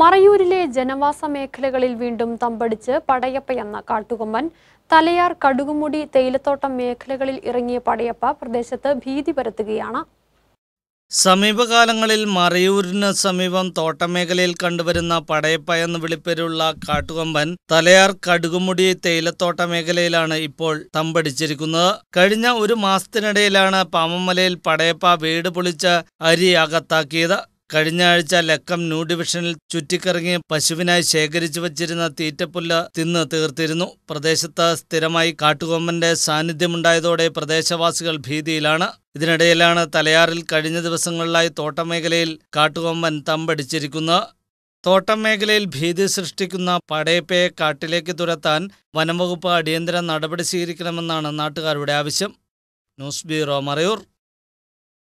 മറയൂരിലെ ജനവാസ മേഖലകളിൽ വീണ്ടും തമ്പടിച്ച് പടയപ്പ എന്ന കാട്ടുകൊമ്പൻ തലയാർ കടുകുമുടി തേയിലത്തോട്ടം മേഖലകളിൽ ഇറങ്ങിയ പടയപ്പ പ്രദേശത്ത് ഭീതി പരത്തുകയാണ് സമീപകാലങ്ങളിൽ മറയൂരിന് സമീപം തോട്ടമേഖലയിൽ കണ്ടുവരുന്ന പടയപ്പ എന്ന് വിളിപ്പേരുള്ള കാട്ടുകൊമ്പൻ തലയാർ കടുകുമുടി തേയിലത്തോട്ട മേഖലയിലാണ് ഇപ്പോൾ തമ്പടിച്ചിരിക്കുന്നത് കഴിഞ്ഞ ഒരു മാസത്തിനിടയിലാണ് പാമമലയിൽ പടയപ്പ വീട് പൊളിച്ച് അരി അകത്താക്കിയത് കഴിഞ്ഞ ആഴ്ച ലക്കം ന്യൂ ഡിവിഷനിൽ ചുറ്റിക്കറങ്ങി പശുവിനായി ശേഖരിച്ചു വച്ചിരുന്ന തീറ്റപ്പുല്ല തിന്ന് തീർത്തിരുന്നു പ്രദേശത്ത് സ്ഥിരമായി കാട്ടുകൊമ്പന്റെ സാന്നിധ്യമുണ്ടായതോടെ പ്രദേശവാസികൾ ഭീതിയിലാണ് ഇതിനിടയിലാണ് തലയാറിൽ കഴിഞ്ഞ ദിവസങ്ങളിലായി തോട്ടമേഖലയിൽ കാട്ടുകൊമ്പൻ തമ്പടിച്ചിരിക്കുന്നത് തോട്ടം മേഖലയിൽ ഭീതി സൃഷ്ടിക്കുന്ന പടയപ്പയെ കാട്ടിലേക്ക് തുരത്താൻ വനംവകുപ്പ് അടിയന്തര നടപടി സ്വീകരിക്കണമെന്നാണ് നാട്ടുകാരുടെ ആവശ്യം ന്യൂസ് ബ്യൂറോ മറയൂർ